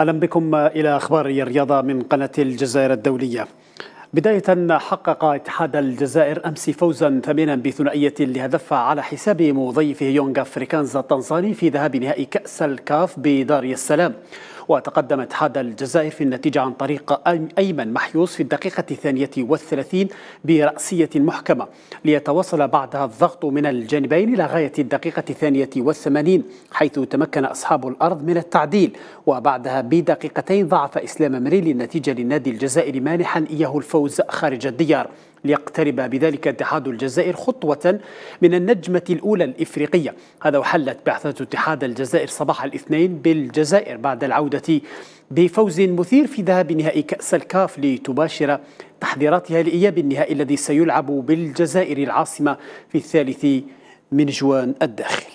اهلا بكم الى اخبار الرياضه من قناه الجزائر الدوليه. بداية حقق اتحاد الجزائر أمس فوزا ثمينا بثنائية لهدف على حساب مضيفه يونغ أفريكانزا التنصاني في ذهاب نهائي كأس الكاف بدار السلام وتقدم اتحاد الجزائر في النتيجة عن طريق أيمن محيوس في الدقيقة الثانية والثلاثين برأسية محكمة ليتواصل بعدها الضغط من الجانبين إلى غاية الدقيقة الثانية والثمانين حيث تمكن أصحاب الأرض من التعديل وبعدها بدقيقتين ضعف إسلام مريلي النتيجة للنادي الجزائري مانحا إياه الفوز خارج الديار ليقترب بذلك اتحاد الجزائر خطوة من النجمة الأولى الإفريقية هذا وحلت بعثة اتحاد الجزائر صباح الاثنين بالجزائر بعد العودة بفوز مثير في ذهاب نهائي كأس الكاف لتباشر تحذيراتها لإياب النهائي الذي سيلعب بالجزائر العاصمة في الثالث من جوان الداخل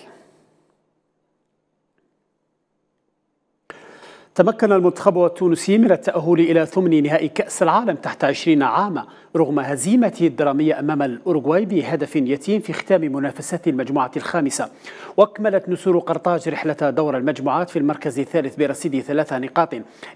تمكن المنتخب التونسي من التأهل إلى ثمن نهائي كأس العالم تحت 20 عاما رغم هزيمته الدرامية أمام الأوروغواي بهدف يتيم في ختام منافسات المجموعة الخامسة وأكملت نسور قرطاج رحلة دور المجموعات في المركز الثالث برصيد ثلاث نقاط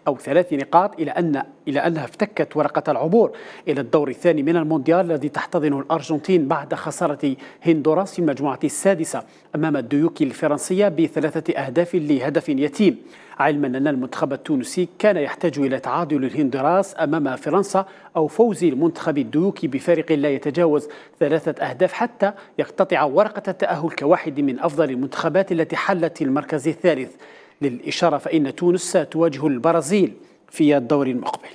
أو ثلاث نقاط إلى أن إلى أنها افتكت ورقة العبور إلى الدور الثاني من المونديال الذي تحتضنه الأرجنتين بعد خسارة هندوراس في المجموعة السادسة أمام الديوك الفرنسية بثلاثة أهداف لهدف يتيم علما أن المنتخب التونسي كان يحتاج إلى تعادل الهندراس أمام فرنسا أو فوز المنتخب الديوكي بفارق لا يتجاوز ثلاثة أهداف حتى يقتطع ورقة التأهل كواحد من أفضل المنتخبات التي حلت المركز الثالث للإشارة فإن تونس ستواجه البرازيل في الدور المقبل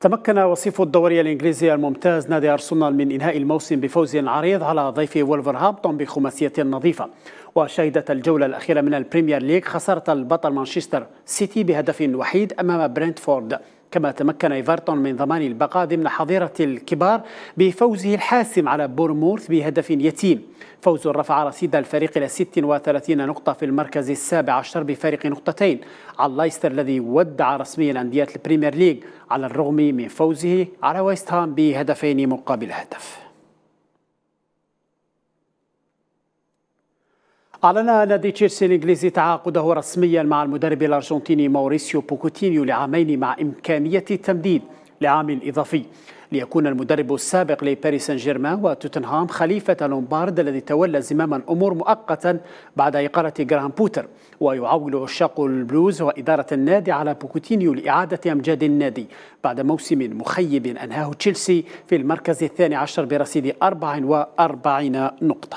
تمكن وصيف الدوري الإنجليزي الممتاز نادي أرسنال من إنهاء الموسم بفوز عريض على ضيف ولفرهامبتون بخماسية نظيفة وشهدت الجولة الأخيرة من البريمير ليج خسارة البطل مانشستر سيتي بهدف وحيد أمام برنتفورد كما تمكن ايفرتون من ضمان البقاء ضمن حظيرة الكبار بفوزه الحاسم على بورموث بهدف يتيم فوز رفع رصيد الفريق إلى 36 نقطة في المركز السابع عشر بفارق نقطتين على لايستر الذي ودع رسميا أندية البريمير ليج على الرغم من فوزه على ويست هام بهدفين مقابل هدف أعلن نادي تشيلسي الإنجليزي تعاقده رسميا مع المدرب الأرجنتيني ماوريسيو بوكوتينيو لعامين مع إمكانية التمديد لعام إضافي ليكون المدرب السابق لباريس سان جيرمان وتوتنهام خليفة لومبارد الذي تولى زمام الأمور مؤقتا بعد إقالة جراهام بوتر ويعول عشاق البلوز وإدارة النادي على بوكوتينيو لإعادة أمجاد النادي بعد موسم مخيب أنهاه تشيلسي في المركز الثاني عشر برصيد 44 نقطة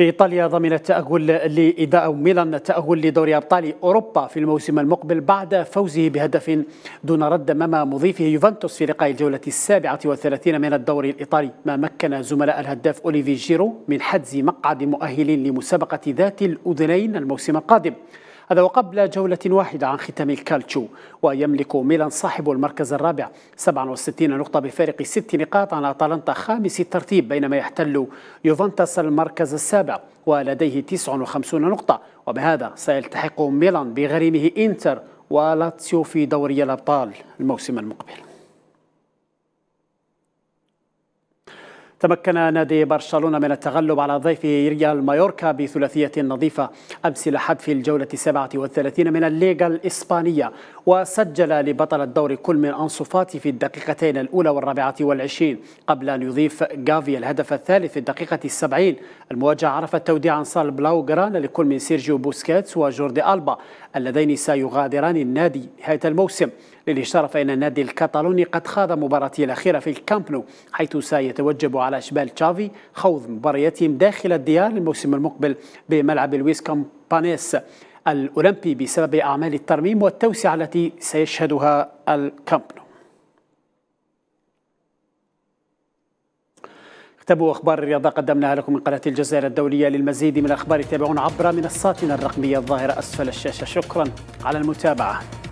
إيطاليا ضمنت تأهل لإداء ميلان التأهل لدوري أبطال أوروبا في الموسم المقبل بعد فوزه بهدف دون رد أمام مضيفه يوفنتوس في لقاء الجولة السابعة والثلاثين من الدوري الإيطالي ما مكن زملاء الهداف أوليفي جيرو من حجز مقعد مؤهل لمسابقة ذات الأذنين الموسم القادم هذا وقبل جولة واحدة عن ختام الكالتشو ويملك ميلان صاحب المركز الرابع 67 نقطة بفارق ست نقاط عن أتلانتا خامس الترتيب بينما يحتل يوفنتوس المركز السابع ولديه 59 نقطة وبهذا سيلتحق ميلان بغريمه إنتر ولاتسيو في دوري الأبطال الموسم المقبل تمكن نادي برشلونة من التغلب على ضيف ريال مايوركا بثلاثية نظيفة أمس لحد في الجولة 37 من الليغا الإسبانية وسجل لبطل الدور كل من أنصفاتي في الدقيقتين الأولى والرابعة والعشرين قبل أن يضيف جافي الهدف الثالث في الدقيقة السبعين المواجهة عرفت توديعا صال بلاو جران لكل من سيرجيو بوسكيتس وجوردي ألبا اللذين سيغادران النادي نهاية الموسم للإشارة فإن النادي الكتالوني قد خاض مباراته الأخيرة في الكامبنو حيث سيتوجب على شبال تشافي خوض مبارياتهم داخل الديار الموسم المقبل بملعب لويس كامبانيس الأولمبي بسبب أعمال الترميم والتوسعة التي سيشهدها الكامبنو تابعوا أخبار الرياضة قدمناها لكم من قناة الجزائر الدولية للمزيد من الأخبار تابعونا عبر منصاتنا الرقمية الظاهرة أسفل الشاشة شكرا على المتابعة